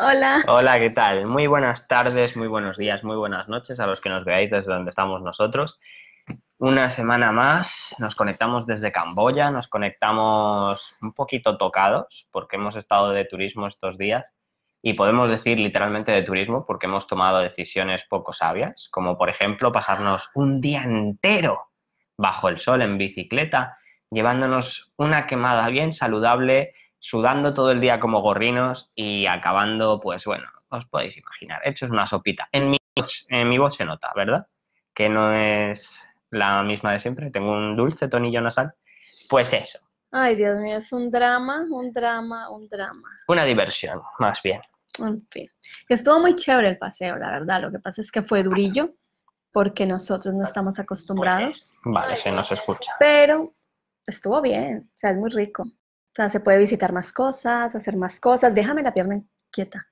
Hola. Hola, ¿qué tal? Muy buenas tardes, muy buenos días, muy buenas noches a los que nos veáis desde donde estamos nosotros. Una semana más, nos conectamos desde Camboya, nos conectamos un poquito tocados porque hemos estado de turismo estos días y podemos decir literalmente de turismo porque hemos tomado decisiones poco sabias, como por ejemplo pasarnos un día entero bajo el sol en bicicleta, llevándonos una quemada bien saludable sudando todo el día como gorrinos y acabando, pues bueno, os podéis imaginar, hecho es una sopita. En mi, en mi voz se nota, ¿verdad? Que no es la misma de siempre, tengo un dulce tonillo nasal. Pues eso. Ay, Dios mío, es un drama, un drama, un drama. Una diversión, más bien. En fin. Estuvo muy chévere el paseo, la verdad. Lo que pasa es que fue durillo porque nosotros no estamos acostumbrados. Vale, se nos escucha. Pero estuvo bien, o sea, es muy rico. O sea, se puede visitar más cosas, hacer más cosas. Déjame la pierna quieta.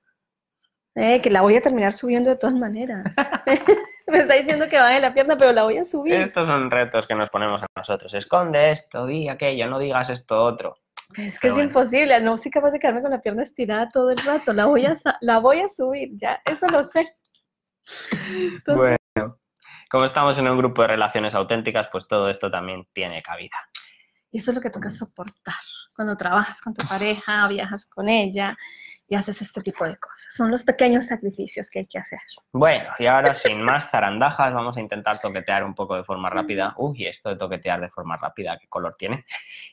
Eh, que la voy a terminar subiendo de todas maneras. Me está diciendo que va la pierna, pero la voy a subir. Estos son retos que nos ponemos a nosotros. Esconde esto, di aquello, no digas esto otro. Es que es imposible, no soy capaz de quedarme con la pierna estirada todo el rato, la voy a, la voy a subir, ya, eso lo sé. Bueno, como estamos en un grupo de relaciones auténticas, pues todo esto también tiene cabida. Y eso es lo que toca soportar cuando trabajas con tu pareja, viajas con ella y haces este tipo de cosas. Son los pequeños sacrificios que hay que hacer. Bueno, y ahora sin más zarandajas, vamos a intentar toquetear un poco de forma rápida. Uy, esto de toquetear de forma rápida, ¿qué color tiene?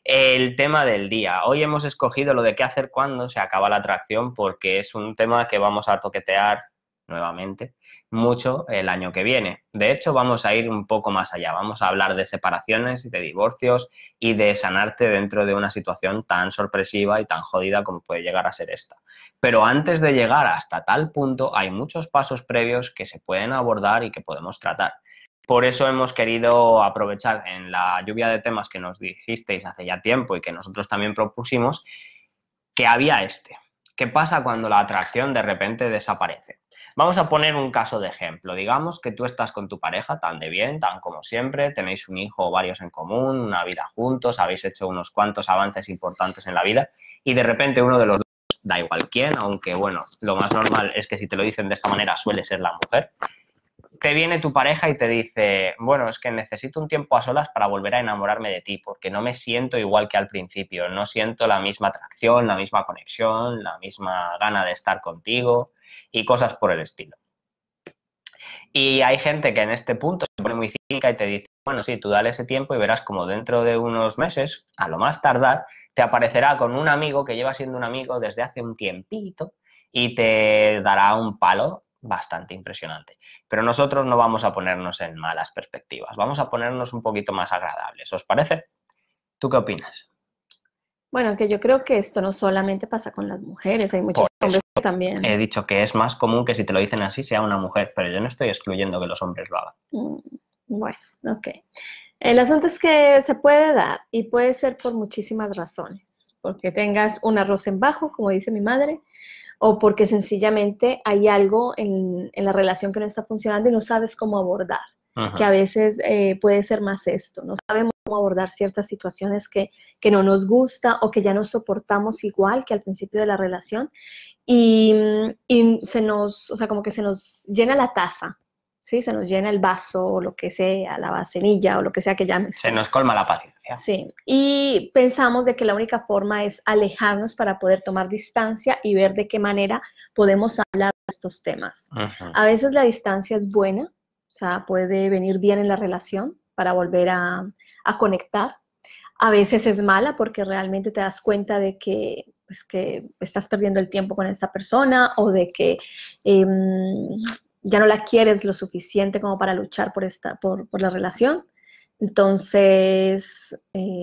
El tema del día. Hoy hemos escogido lo de qué hacer cuando se acaba la atracción porque es un tema que vamos a toquetear nuevamente mucho el año que viene. De hecho, vamos a ir un poco más allá. Vamos a hablar de separaciones, y de divorcios y de sanarte dentro de una situación tan sorpresiva y tan jodida como puede llegar a ser esta. Pero antes de llegar hasta tal punto, hay muchos pasos previos que se pueden abordar y que podemos tratar. Por eso hemos querido aprovechar en la lluvia de temas que nos dijisteis hace ya tiempo y que nosotros también propusimos, que había este. ¿Qué pasa cuando la atracción de repente desaparece? Vamos a poner un caso de ejemplo. Digamos que tú estás con tu pareja tan de bien, tan como siempre, tenéis un hijo o varios en común, una vida juntos, habéis hecho unos cuantos avances importantes en la vida y de repente uno de los dos, da igual quién, aunque bueno, lo más normal es que si te lo dicen de esta manera suele ser la mujer, te viene tu pareja y te dice, bueno, es que necesito un tiempo a solas para volver a enamorarme de ti, porque no me siento igual que al principio, no siento la misma atracción, la misma conexión, la misma gana de estar contigo y cosas por el estilo. Y hay gente que en este punto se pone muy cínica y te dice, bueno, sí, tú dale ese tiempo y verás como dentro de unos meses, a lo más tardar, te aparecerá con un amigo que lleva siendo un amigo desde hace un tiempito y te dará un palo bastante impresionante. Pero nosotros no vamos a ponernos en malas perspectivas, vamos a ponernos un poquito más agradables. ¿Os parece? ¿Tú qué opinas? Bueno, que yo creo que esto no solamente pasa con las mujeres, hay muchos hombres también. He dicho que es más común que si te lo dicen así sea una mujer, pero yo no estoy excluyendo que los hombres lo hagan. Mm, bueno, ok. El asunto es que se puede dar y puede ser por muchísimas razones, porque tengas un arroz en bajo, como dice mi madre, o porque sencillamente hay algo en la relación que no está funcionando y no sabes cómo abordar que a veces eh, puede ser más esto. No sabemos cómo abordar ciertas situaciones que, no nos gusta o que ya no soportamos igual que al principio de la relación mm, y, se nos, o sea, como que se nos llena la taza. Sí, se nos llena el vaso o lo que sea, la vasenilla o lo que sea que llames. Se nos colma la paciencia. Sí, y pensamos de que la única forma es alejarnos para poder tomar distancia y ver de qué manera podemos hablar de estos temas. A veces la distancia es buena, o sea, puede venir bien en la relación para volver a, conectar. A veces es mala porque realmente te das cuenta de que, pues, que estás perdiendo el tiempo con esta persona o de que em, ya no la quieres lo suficiente como para luchar por, esta, por, la relación. Entonces, eh,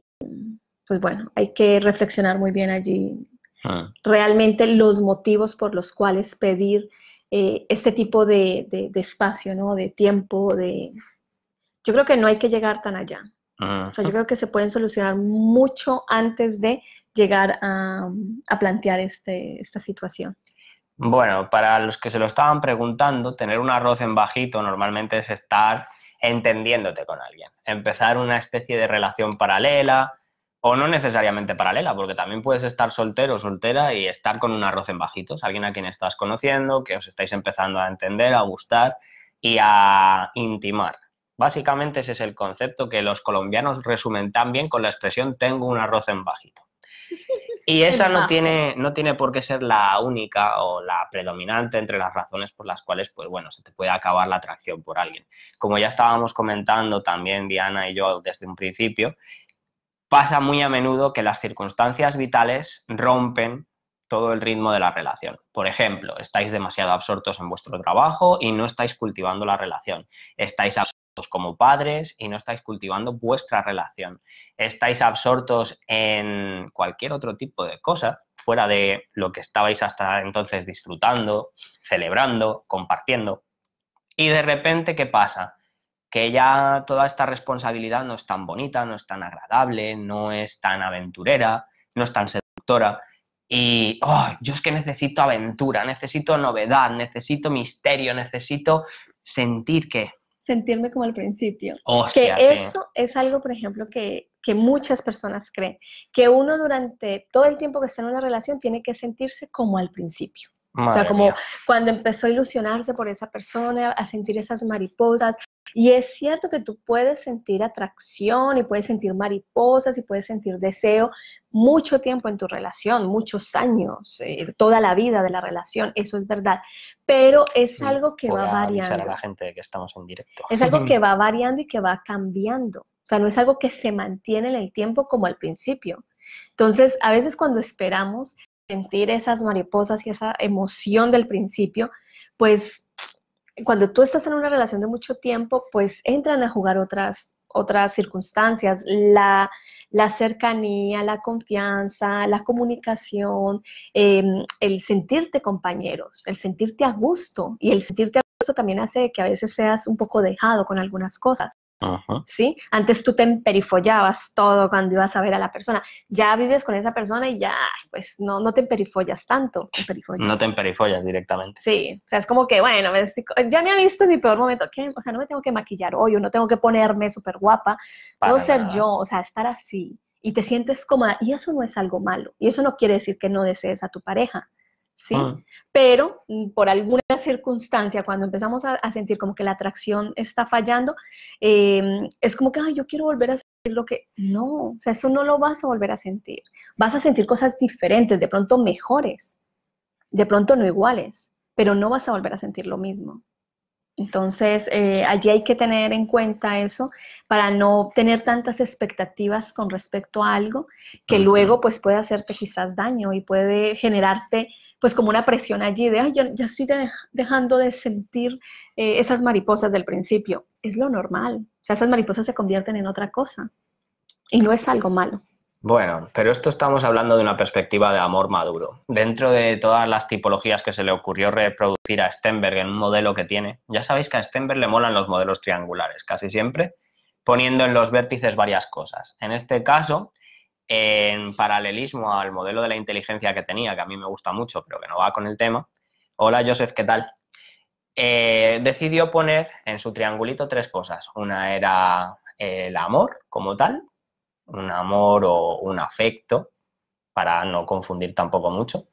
pues bueno, hay que reflexionar muy bien allí. Ah. Realmente los motivos por los cuales pedir eh, este tipo de, de, espacio, ¿no? De tiempo, de... Yo creo que no hay que llegar tan allá. Ah. O sea, yo creo que se pueden solucionar mucho antes de llegar a, plantear este, esta situación. Bueno, para los que se lo estaban preguntando, tener un arroz en bajito normalmente es estar entendiéndote con alguien, empezar una especie de relación paralela, o no necesariamente paralela, porque también puedes estar soltero o soltera y estar con un arroz en bajitos, alguien a quien estás conociendo, que os estáis empezando a entender, a gustar y a intimar. Básicamente ese es el concepto que los colombianos resumen tan bien con la expresión tengo un arroz en bajito. Y esa no tiene, no tiene por qué ser la única o la predominante entre las razones por las cuales, pues bueno, se te puede acabar la atracción por alguien. Como ya estábamos comentando también Diana y yo desde un principio, pasa muy a menudo que las circunstancias vitales rompen todo el ritmo de la relación. Por ejemplo, estáis demasiado absortos en vuestro trabajo y no estáis cultivando la relación. Estáis absortos como padres y no estáis cultivando vuestra relación. Estáis absortos en cualquier otro tipo de cosa fuera de lo que estabais hasta entonces disfrutando, celebrando, compartiendo. Y de repente, ¿qué pasa? que ya toda esta responsabilidad no es tan bonita, no es tan agradable, no es tan aventurera, no es tan seductora. Y oh, yo es que necesito aventura, necesito novedad, necesito misterio, necesito sentir que... Sentirme como al principio. que eso es algo, por ejemplo, que, muchas personas creen, que uno durante todo el tiempo que está en una relación tiene que sentirse como al principio. o sea, como cuando empezó a ilusionarse por esa persona, a sentir esas mariposas, y es cierto que tú puedes sentir atracción y puedes sentir mariposas y puedes sentir deseo mucho tiempo en tu relación, muchos años, eh, toda la vida de la relación, eso es verdad, pero es mm, algo que va variando. la gente que estamos en directo. Es algo que va variando y que va cambiando. O sea, no es algo que se mantiene en el tiempo como al principio. Entonces, a veces cuando esperamos sentir esas mariposas y esa emoción del principio, pues cuando tú estás en una relación de mucho tiempo, pues entran a jugar otras, otras circunstancias, la, la cercanía, la confianza, la comunicación, em, el sentirte compañeros, el sentirte a gusto y el sentirte a gusto también hace que a veces seas un poco dejado con algunas cosas. ¿Sí? Antes tú te emperifollabas todo cuando ibas a ver a la persona. Ya vives con esa persona y ya, pues no, no te emperifollas tanto. No te emperifollas directamente. Sí, o sea, es como que, bueno, ya me ha visto en mi peor momento. ¿Qué? O sea, no me tengo que maquillar hoy, o no tengo que ponerme súper guapa. Puedo ser yo, o sea, estar así. Y te sientes cómoda. Ah, y eso no es algo malo. Y eso no quiere decir que no desees a tu pareja. ¿sí? Ah. Pero mm, por alguna circunstancia, cuando empezamos a, sentir como que la atracción está fallando, em, es como que, Ay, yo quiero volver a sentir lo que... No, o sea, eso no lo vas a volver a sentir. Vas a sentir cosas diferentes, de pronto mejores, de pronto no iguales, pero no vas a volver a sentir lo mismo. Entonces, eh, allí hay que tener en cuenta eso para no tener tantas expectativas con respecto a algo que luego pues puede hacerte quizás daño y puede generarte pues como una presión allí de, ay, ya, estoy dejando de sentir eh, esas mariposas del principio. Es lo normal. O sea, esas mariposas se convierten en otra cosa y no es algo malo. Bueno, pero esto estamos hablando de una perspectiva de amor maduro. Dentro de todas las tipologías que se le ocurrió reproducir a Stenberg en un modelo que tiene, ya sabéis que a Stenberg le molan los modelos triangulares, casi siempre, poniendo en los vértices varias cosas. En este caso, en paralelismo al modelo de la inteligencia que tenía, que a mí me gusta mucho, pero que no va con el tema. Hola Joseph, ¿qué tal? Eh, decidió poner en su triangulito tres cosas. Una era el amor como tal, un amor o un afecto, para no confundir tampoco mucho.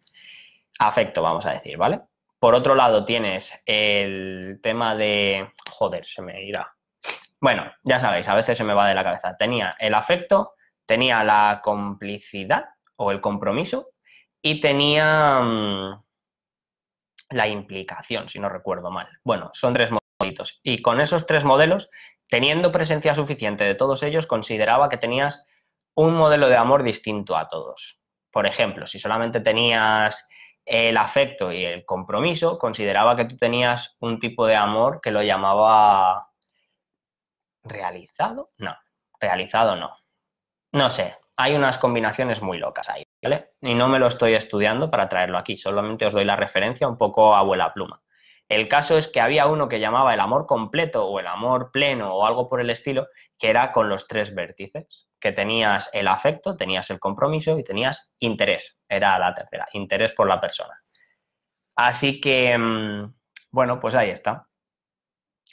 Afecto, vamos a decir, ¿vale? Por otro lado tienes el tema de... Joder, se me irá. Bueno, ya sabéis, a veces se me va de la cabeza. Tenía el afecto, tenía la complicidad o el compromiso y tenía mm, la implicación, si no recuerdo mal. Bueno, son tres modelitos. Y con esos tres modelos, teniendo presencia suficiente de todos ellos, consideraba que tenías un modelo de amor distinto a todos. Por ejemplo, si solamente tenías el afecto y el compromiso, consideraba que tú tenías un tipo de amor que lo llamaba realizado. No, realizado no. No sé, hay unas combinaciones muy locas ahí, ¿vale? Y no me lo estoy estudiando para traerlo aquí, solamente os doy la referencia un poco a abuela pluma. El caso es que había uno que llamaba el amor completo o el amor pleno o algo por el estilo, que era con los tres vértices, que tenías el afecto, tenías el compromiso y tenías interés, era la tercera, interés por la persona. Así que, mm, bueno, pues ahí está.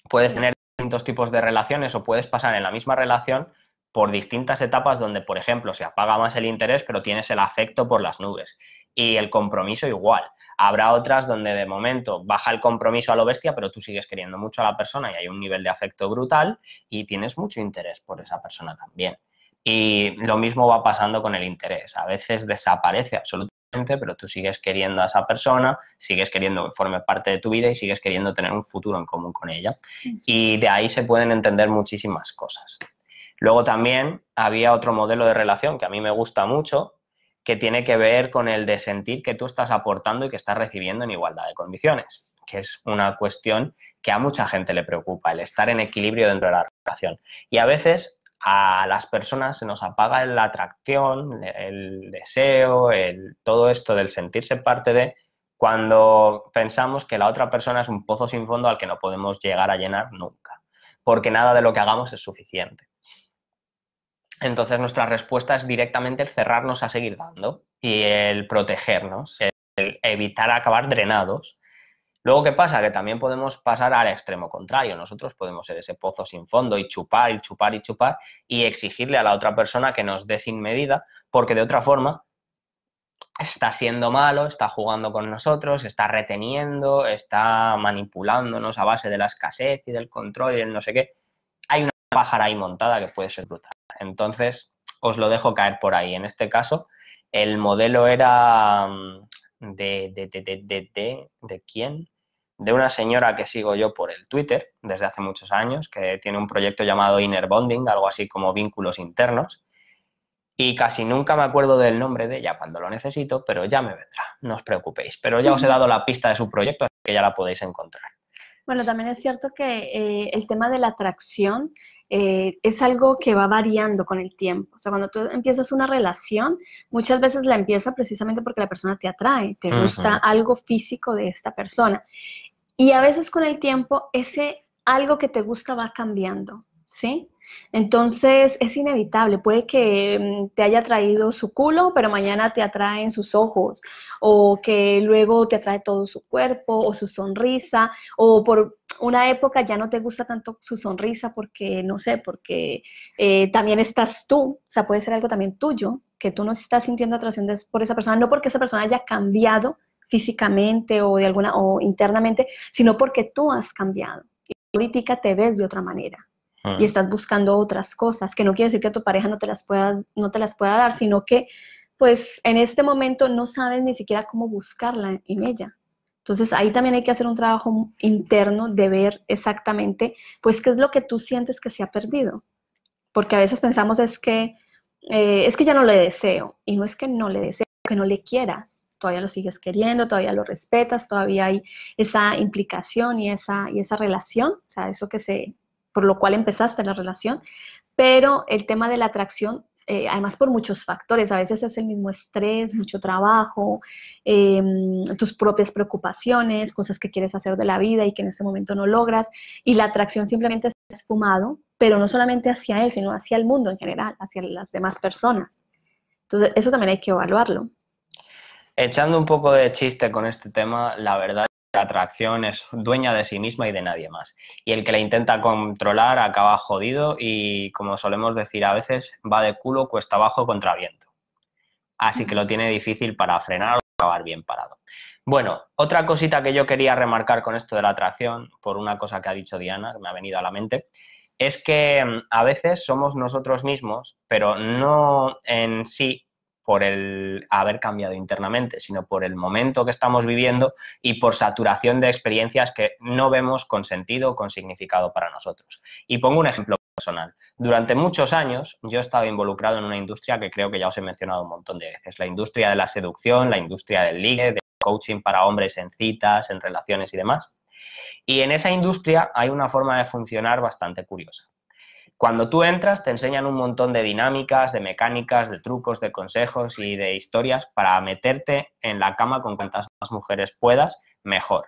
Puedes tener distintos tipos de relaciones o puedes pasar en la misma relación por distintas etapas donde, por ejemplo, se apaga más el interés, pero tienes el afecto por las nubes. Y el compromiso igual. Habrá otras donde de momento baja el compromiso a lo bestia, pero tú sigues queriendo mucho a la persona y hay un nivel de afecto brutal y tienes mucho interés por esa persona también. Y lo mismo va pasando con el interés. A veces desaparece absolutamente, pero tú sigues queriendo a esa persona, sigues queriendo que forme parte de tu vida y sigues queriendo tener un futuro en común con ella. Y de ahí se pueden entender muchísimas cosas. Luego también había otro modelo de relación que a mí me gusta mucho, que tiene que ver con el de sentir que tú estás aportando y que estás recibiendo en igualdad de condiciones, que es una cuestión que a mucha gente le preocupa, el estar en equilibrio dentro de la relación. Y a veces a las personas se nos apaga la atracción, el deseo, todo esto del sentirse parte de cuando pensamos que la otra persona es un pozo sin fondo al que no podemos llegar a llenar nunca, porque nada de lo que hagamos es suficiente. Entonces nuestra respuesta es directamente el cerrarnos a seguir dando y el protegernos, el evitar acabar drenados. Luego, ¿qué pasa? Que también podemos pasar al extremo contrario. Nosotros podemos ser ese pozo sin fondo y chupar y chupar y chupar y exigirle a la otra persona que nos dé sin medida, porque de otra forma está siendo malo, está jugando con nosotros, está reteniendo, está manipulándonos a base de la escasez y del control y del no sé qué pájara ahí montada que puede ser brutal. Entonces, os lo dejo caer por ahí. En este caso, el modelo era mm, de, de, de, de, quién? De una señora que sigo yo por el Twitter desde hace muchos años, que tiene un proyecto llamado Inner Bonding, algo así como vínculos internos. Y casi nunca me acuerdo del nombre de ella cuando lo necesito, pero ya me vendrá, no os preocupéis. Pero ya os he dado la pista de su proyecto, así que ya la podéis encontrar. Bueno, también es cierto que eh, el tema de la atracción eh, es algo que va variando con el tiempo. O sea, cuando tú empiezas una relación, muchas veces la empieza precisamente porque la persona te atrae, te gusta algo físico de esta persona. Y a veces con el tiempo ese algo que te gusta va cambiando, ¿sí? Entonces es inevitable, puede que mm, te haya traído su culo, pero mañana te atraen sus ojos, o que luego te atrae todo su cuerpo, o su sonrisa, o por una época ya no te gusta tanto su sonrisa porque, no sé, porque eh, también estás tú, o sea, puede ser algo también tuyo, que tú no estás sintiendo atracción por esa persona, no porque esa persona haya cambiado físicamente o de alguna o internamente, sino porque tú has cambiado y política te ves de otra manera. Ah. y estás buscando otras cosas, que no quiere decir que tu pareja no te las, puedas, no te las pueda dar, sino que pues en este momento no sabes ni siquiera cómo buscarla en ella. Entonces ahí también hay que hacer un trabajo interno de ver exactamente pues qué es lo que tú sientes que se ha perdido. Porque a veces pensamos es que eh, es que ya no le deseo y no es que no le deseo, que no le quieras, todavía lo sigues queriendo, todavía lo respetas, todavía hay esa implicación y esa, y esa relación, o sea, eso que se, por lo cual empezaste la relación, pero el tema de la atracción, eh, además por muchos factores, a veces es el mismo estrés, mucho trabajo, em, tus propias preocupaciones, cosas que quieres hacer de la vida y que en ese momento no logras, y la atracción simplemente se ha esfumado, pero no solamente hacia él, sino hacia el mundo en general, hacia las demás personas. Entonces, eso también hay que evaluarlo. Echando un poco de chiste con este tema, la verdad atracción es dueña de sí misma y de nadie más. Y el que la intenta controlar acaba jodido y, como solemos decir a veces, va de culo cuesta abajo contra viento. Así que lo tiene difícil para frenar o acabar bien parado. Bueno, otra cosita que yo quería remarcar con esto de la atracción, por una cosa que ha dicho Diana, que me ha venido a la mente, es que mm, a veces somos nosotros mismos, pero no en sí por el haber cambiado internamente, sino por el momento que estamos viviendo y por saturación de experiencias que no vemos con sentido o con significado para nosotros. Y pongo un ejemplo personal. Durante muchos años yo he estado involucrado en una industria que creo que ya os he mencionado un montón de veces, la industria de la seducción, la industria del ligue, del coaching para hombres en citas, en relaciones y demás. Y en esa industria hay una forma de funcionar bastante curiosa. Cuando tú entras te enseñan un montón de dinámicas, de mecánicas, de trucos, de consejos y de historias para meterte en la cama con cuantas más mujeres puedas, mejor.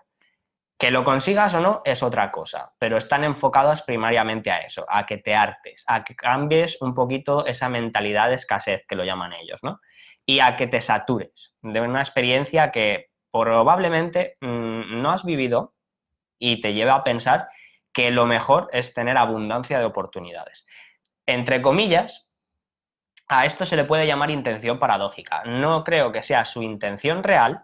Que lo consigas o no es otra cosa, pero están enfocadas primariamente a eso, a que te hartes, a que cambies un poquito esa mentalidad de escasez que lo llaman ellos, ¿no? Y a que te satures de una experiencia que probablemente mm, no has vivido y te lleva a pensar que lo mejor es tener abundancia de oportunidades. Entre comillas, a esto se le puede llamar intención paradójica. No creo que sea su intención real,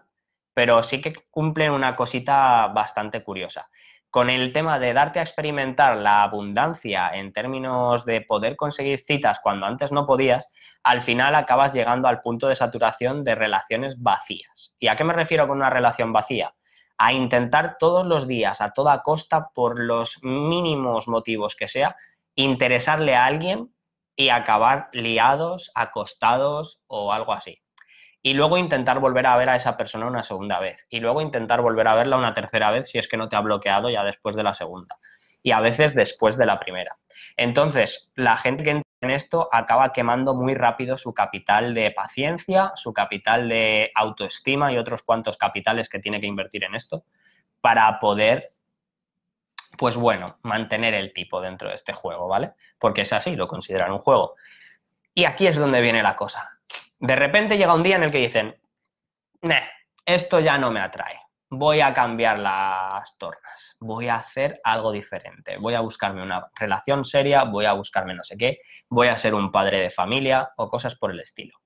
pero sí que cumplen una cosita bastante curiosa. Con el tema de darte a experimentar la abundancia en términos de poder conseguir citas cuando antes no podías, al final acabas llegando al punto de saturación de relaciones vacías. ¿Y a qué me refiero con una relación vacía? a intentar todos los días, a toda costa, por los mínimos motivos que sea, interesarle a alguien y acabar liados, acostados o algo así. Y luego intentar volver a ver a esa persona una segunda vez. Y luego intentar volver a verla una tercera vez si es que no te ha bloqueado ya después de la segunda. Y a veces después de la primera. Entonces, la gente que en esto acaba quemando muy rápido su capital de paciencia, su capital de autoestima y otros cuantos capitales que tiene que invertir en esto para poder, pues bueno, mantener el tipo dentro de este juego, ¿vale? Porque es así, lo consideran un juego. Y aquí es donde viene la cosa. De repente llega un día en el que dicen, esto ya no me atrae voy a cambiar las tornas, voy a hacer algo diferente, voy a buscarme una relación seria, voy a buscarme no sé qué, voy a ser un padre de familia o cosas por el estilo.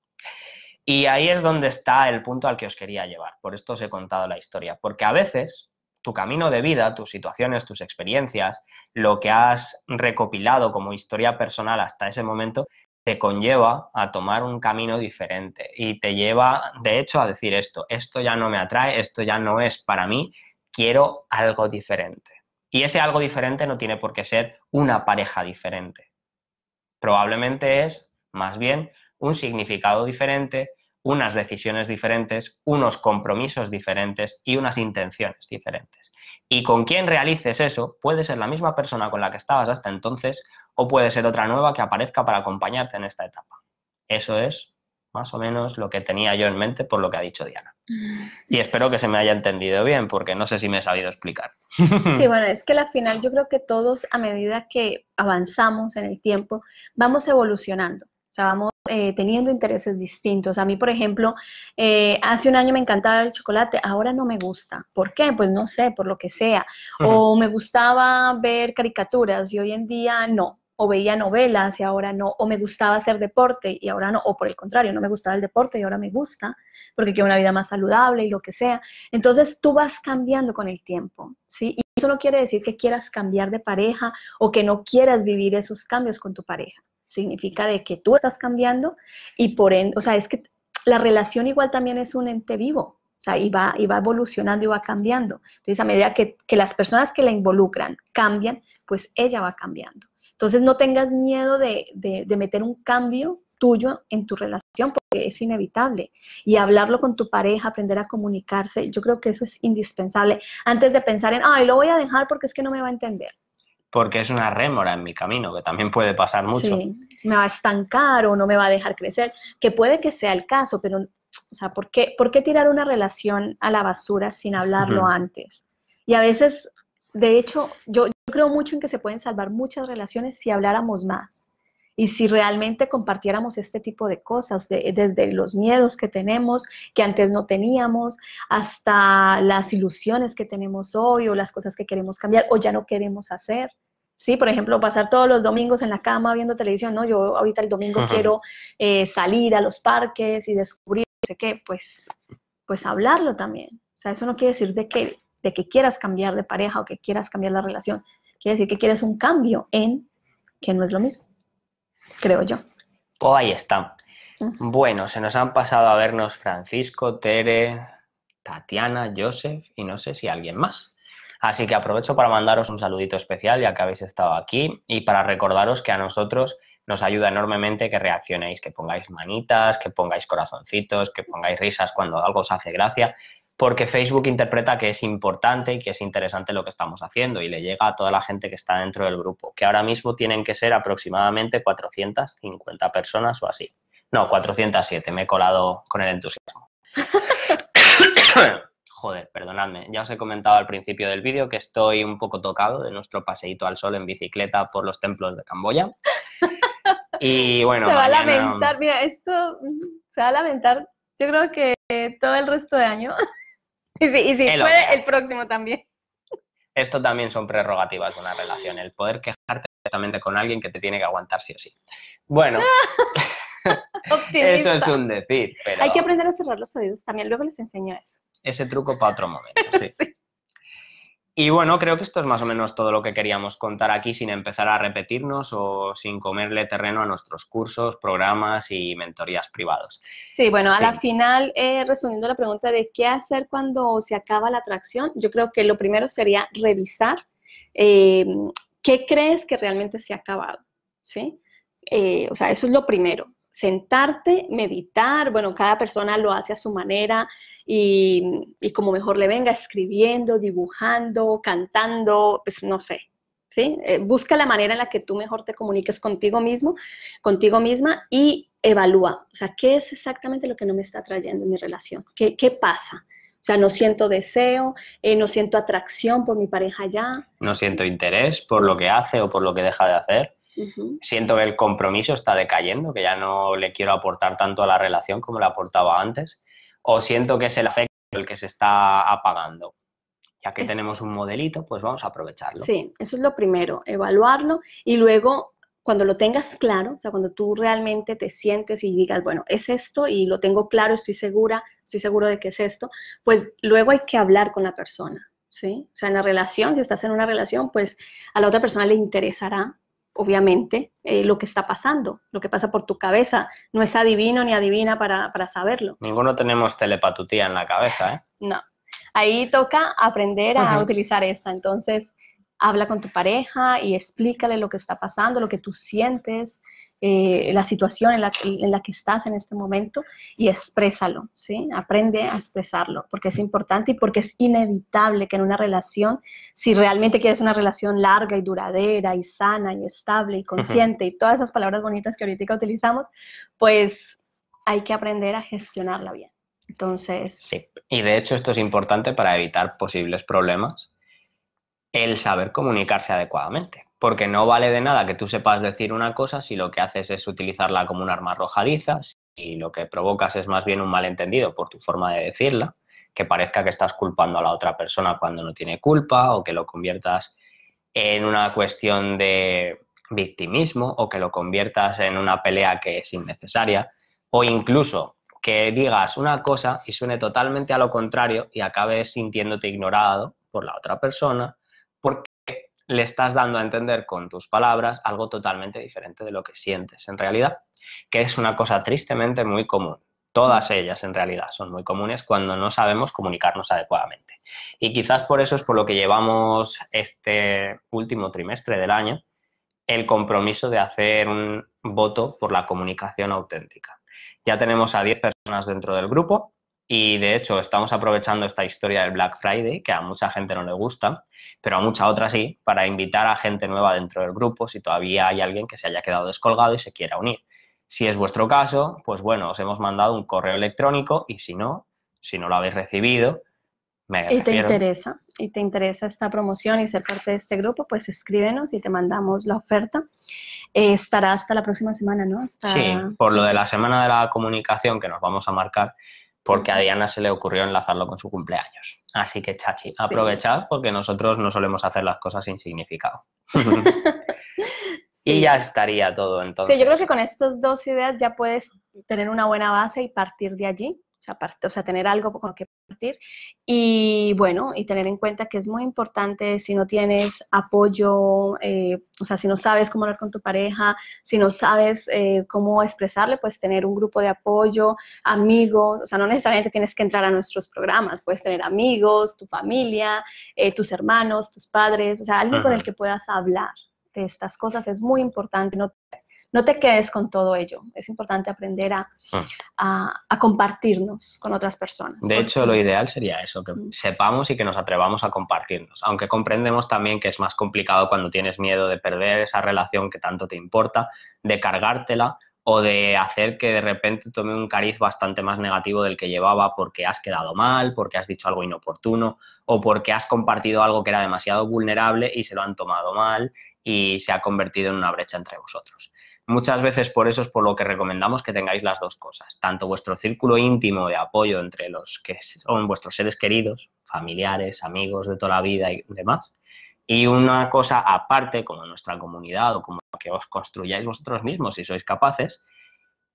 Y ahí es donde está el punto al que os quería llevar, por esto os he contado la historia, porque a veces tu camino de vida, tus situaciones, tus experiencias, lo que has recopilado como historia personal hasta ese momento, te conlleva a tomar un camino diferente y te lleva, de hecho, a decir esto, esto ya no me atrae, esto ya no es para mí, quiero algo diferente. Y ese algo diferente no tiene por qué ser una pareja diferente. Probablemente es, más bien, un significado diferente, unas decisiones diferentes, unos compromisos diferentes y unas intenciones diferentes. Y con quién realices eso puede ser la misma persona con la que estabas hasta entonces o puede ser otra nueva que aparezca para acompañarte en esta etapa. Eso es más o menos lo que tenía yo en mente por lo que ha dicho Diana. Y espero que se me haya entendido bien, porque no sé si me he sabido explicar. Sí, bueno, es que al final yo creo que todos, a medida que avanzamos en el tiempo, vamos evolucionando. O sea, vamos eh, teniendo intereses distintos. A mí, por ejemplo, eh, hace un año me encantaba el chocolate, ahora no me gusta. ¿Por qué? Pues no sé, por lo que sea. O me gustaba ver caricaturas y hoy en día no o veía novelas y ahora no, o me gustaba hacer deporte y ahora no, o por el contrario, no me gustaba el deporte y ahora me gusta, porque quiero una vida más saludable y lo que sea. Entonces tú vas cambiando con el tiempo, ¿sí? Y eso no quiere decir que quieras cambiar de pareja o que no quieras vivir esos cambios con tu pareja significa de que tú estás cambiando y por ende, o sea, es que la relación igual también es un ente vivo, o sea, y va, y va evolucionando y va cambiando. Entonces, a medida que, las personas que la involucran cambian, pues ella va cambiando. Entonces, no tengas miedo de, de meter un cambio tuyo en tu relación porque es inevitable. Y hablarlo con tu pareja, aprender a comunicarse, yo creo que eso es indispensable antes de pensar en, ay, lo voy a dejar porque es que no me va a entender porque es una rémora en mi camino, que también puede pasar mucho. Sí, me va a estancar o no me va a dejar crecer, que puede que sea el caso, pero, o sea, ¿por qué, por qué tirar una relación a la basura sin hablarlo antes? Y a veces, de hecho, yo creo mucho en que se pueden salvar muchas relaciones si habláramos más. Y si realmente compartiéramos este tipo de cosas, desde los miedos que tenemos, que antes no teníamos, hasta las ilusiones que tenemos hoy o las cosas que queremos cambiar o ya no queremos hacer. Sí, por ejemplo, pasar todos los domingos en la cama viendo televisión, ¿no? Yo ahorita el domingo quiero eh, salir a los parques y descubrir, no sé qué, pues, pues hablarlo también. O sea, eso no quiere decir de que, de que quieras cambiar de pareja o que quieras cambiar la relación. Quiere decir que quieres un cambio en que no es lo mismo creo yo. Oh, ahí está. Mm. Bueno, se nos han pasado a vernos Francisco, Tere, Tatiana, Joseph y no sé si alguien más. Así que aprovecho para mandaros un saludito especial ya que habéis estado aquí y para recordaros que a nosotros nos ayuda enormemente que reaccionéis, que pongáis manitas, que pongáis corazoncitos, que pongáis risas cuando algo os hace gracia porque Facebook interpreta que es importante y que es interesante lo que estamos haciendo y le llega a toda la gente que está dentro del grupo, que ahora mismo tienen que ser aproximadamente 450 personas o así. No, 407, me he colado con el entusiasmo. Joder, perdonadme, ya os he comentado al principio del vídeo que estoy un poco tocado de nuestro paseíto al sol en bicicleta por los templos de Camboya. Y bueno, se va a lamentar, mira, esto mm, se va a lamentar yo creo que todo el resto de año. Y si, y el puede, el próximo también. Esto también son prerrogativas de una relación, el poder quejarte directamente con alguien que te tiene que aguantar sí o sí. Bueno, eso es un decir. Pero... Hay que aprender a cerrar los oídos también, luego les enseño eso. Ese truco para otro momento, sí. Y bueno, creo que esto es más o menos todo lo que queríamos contar aquí sin empezar a repetirnos o sin comerle terreno a nuestros cursos, programas y mentorías privados. Sí, bueno, a la final, eh, respondiendo a la pregunta de qué hacer cuando se acaba la atracción, yo creo que lo primero sería revisar em, qué crees que realmente se ha acabado, ¿sí? Eh, o sea, eso es lo primero sentarte, meditar, bueno, cada persona lo hace a su manera y, como mejor le venga, escribiendo, dibujando, cantando, pues no sé, ¿sí? Eh, busca la manera en la que tú mejor te comuniques contigo mismo, contigo misma y evalúa, o sea, ¿qué es exactamente lo que no me está trayendo en mi relación? ¿Qué, pasa? O sea, no siento deseo, eh, no siento atracción por mi pareja ya. No siento interés por lo que hace o por lo que deja de hacer. Siento que el compromiso está decayendo, que ya no le quiero aportar tanto a la relación como le aportaba antes. O siento que es el afecto el que se está apagando. Ya que tenemos un modelito, pues vamos a aprovecharlo. Sí, eso es lo primero, evaluarlo y luego cuando lo tengas claro, o sea, cuando tú realmente te sientes y digas, bueno, es esto y lo tengo claro, estoy segura, estoy seguro de que es esto, pues luego hay que hablar con la persona, ¿sí? O sea, en la relación, si estás en una relación, pues a la otra persona le interesará obviamente, eh, lo que está pasando, lo que pasa por tu cabeza. No es adivino ni adivina para, saberlo. Ninguno tenemos telepatutía en la cabeza, ¿eh? No. Ahí toca aprender a utilizar esta. Entonces, habla con tu pareja y explícale lo que está pasando, lo que tú sientes, eh, la situación en la, que estás en este momento y exprésalo, ¿sí? Aprende a expresarlo porque es importante y porque es inevitable que en una relación, si realmente quieres una relación larga y duradera y sana y estable y consciente y todas esas palabras bonitas que ahorita utilizamos, pues hay que aprender a gestionarla bien. Entonces... Sí, y de hecho esto es importante para evitar posibles problemas, el saber comunicarse adecuadamente porque no vale de nada que tú sepas decir una cosa si lo que haces es utilizarla como un arma arrojadiza, si lo que provocas es más bien un malentendido por tu forma de decirla, que parezca que estás culpando a la otra persona cuando no tiene culpa o que lo conviertas en una cuestión de victimismo o que lo conviertas en una pelea que es innecesaria o incluso que digas una cosa y suene totalmente a lo contrario y acabes sintiéndote ignorado por la otra persona porque le estás dando a entender con tus palabras algo totalmente diferente de lo que sientes en realidad, que es una cosa tristemente muy común. Todas ellas en realidad son muy comunes cuando no sabemos comunicarnos adecuadamente. Y quizás por eso es por lo que llevamos este último trimestre del año el compromiso de hacer un voto por la comunicación auténtica. Ya tenemos a 10 personas dentro del grupo y de hecho, estamos aprovechando esta historia del Black Friday, que a mucha gente no le gusta, pero a mucha otra sí, para invitar a gente nueva dentro del grupo si todavía hay alguien que se haya quedado descolgado y se quiera unir. Si es vuestro caso, pues bueno, os hemos mandado un correo electrónico y si no, si no lo habéis recibido, me y te interesa, y te interesa esta promoción y ser parte de este grupo, pues escríbenos y te mandamos la oferta. Eh, estará hasta la próxima semana, ¿no? Sí, por lo de la semana de la comunicación que nos vamos a marcar, porque a Diana se le ocurrió enlazarlo con su cumpleaños. Así que, chachi, aprovechad porque nosotros no solemos hacer las cosas sin significado. y ya estaría todo entonces. Sí, yo creo que con estas dos ideas ya puedes tener una buena base y partir de allí o sea, o tener algo con lo que partir. Y bueno, y tener en cuenta que es muy importante si no tienes apoyo, eh, o sea, si no sabes cómo hablar con tu pareja, si no sabes eh, cómo expresarle, pues tener un grupo de apoyo, amigos, o sea, no necesariamente tienes que entrar a nuestros programas, puedes tener amigos, tu familia, eh, tus hermanos, tus padres, o sea, alguien con el que puedas hablar de estas cosas es muy importante. No no te quedes con todo ello. Es importante aprender ah. a, compartirnos con otras personas. De hecho, lo ideal sería eso, que mm. sepamos y que nos atrevamos a compartirnos, aunque comprendemos también que es más complicado cuando tienes miedo de perder esa relación que tanto te importa, de cargártela o de hacer que de repente tome un cariz bastante más negativo del que llevaba porque has quedado mal, porque has dicho algo inoportuno o porque has compartido algo que era demasiado vulnerable y se lo han tomado mal y se ha convertido en una brecha entre vosotros. Muchas veces por eso es por lo que recomendamos que tengáis las dos cosas, tanto vuestro círculo íntimo de apoyo entre los que son vuestros seres queridos, familiares, amigos de toda la vida y demás, y una cosa aparte, como nuestra comunidad o como que os construyáis vosotros mismos si sois capaces,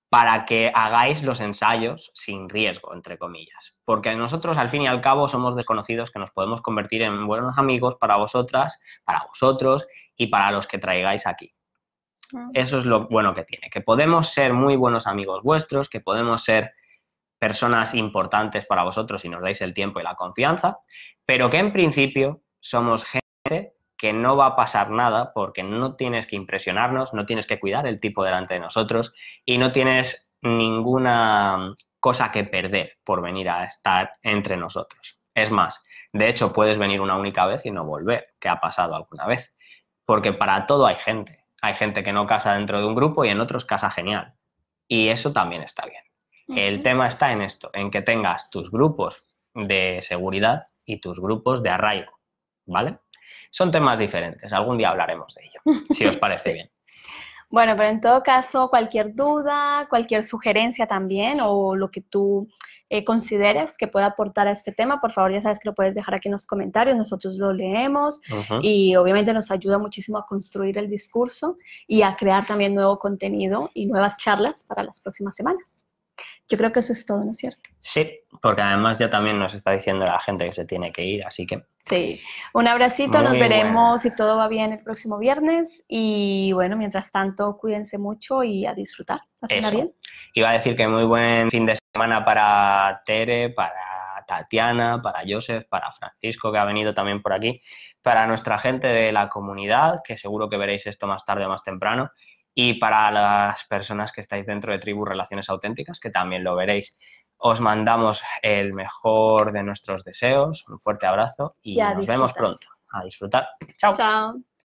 para que hagáis los ensayos sin riesgo, entre comillas. Porque nosotros, al fin y al cabo, somos desconocidos que nos podemos convertir en buenos amigos para vosotras, para vosotros y para los que traigáis aquí. Eso es lo bueno que tiene, que podemos ser muy buenos amigos vuestros, que podemos ser personas importantes para vosotros si nos dais el tiempo y la confianza, pero que en principio somos gente que no va a pasar nada porque no tienes que impresionarnos, no tienes que cuidar el tipo delante de nosotros y no tienes ninguna cosa que perder por venir a estar entre nosotros. Es más, de hecho puedes venir una única vez y no volver, que ha pasado alguna vez, porque para todo hay gente hay gente que no casa dentro de un grupo y en otros casa genial. Y eso también está bien. El tema está en esto, en que tengas tus grupos de seguridad y tus grupos de arraigo, ¿vale? Son temas diferentes, algún día hablaremos de ello, si os parece bien. Bueno, pero en todo caso, cualquier duda, cualquier sugerencia también o lo que tú eh, consideres que pueda aportar a este tema, por favor ya sabes que lo puedes dejar aquí en los comentarios, nosotros lo leemos y obviamente nos ayuda muchísimo a construir el discurso y a crear también nuevo contenido y nuevas charlas para las próximas semanas. Yo creo que eso es todo, ¿no es cierto? Sí, porque además ya también nos está diciendo la gente que se tiene que ir, así que... Sí, un abracito, nos veremos si todo va bien el próximo viernes y bueno, mientras tanto, cuídense mucho y a disfrutar. cenar bien. Iba a decir que muy buen fin de semana para Tere, para Tatiana, para Joseph, para Francisco, que ha venido también por aquí, para nuestra gente de la comunidad, que seguro que veréis esto más tarde o más temprano. Y para las personas que estáis dentro de Tribu Relaciones Auténticas, que también lo veréis, os mandamos el mejor de nuestros deseos, un fuerte abrazo y, nos vemos pronto. A disfrutar. Chao.